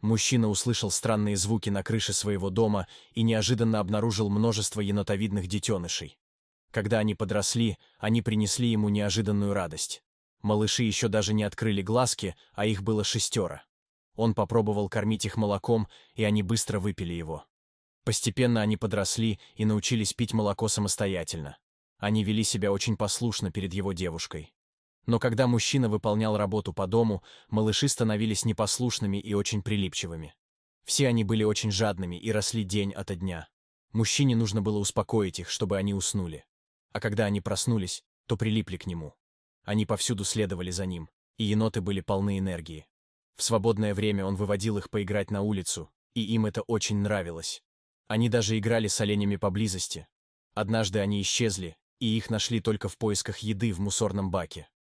Мужчина услышал странные звуки на крыше своего дома и неожиданно обнаружил множество енотовидных детенышей. Когда они подросли, они принесли ему неожиданную радость. Малыши еще даже не открыли глазки, а их было шестеро. Он попробовал кормить их молоком, и они быстро выпили его. Постепенно они подросли и научились пить молоко самостоятельно. Они вели себя очень послушно перед его девушкой. Но когда мужчина выполнял работу по дому, малыши становились непослушными и очень прилипчивыми. Все они были очень жадными и росли день ото дня. Мужчине нужно было успокоить их, чтобы они уснули. А когда они проснулись, то прилипли к нему. Они повсюду следовали за ним, и еноты были полны энергии. В свободное время он выводил их поиграть на улицу, и им это очень нравилось. Они даже играли с оленями поблизости. Однажды они исчезли, и их нашли только в поисках еды в мусорном баке.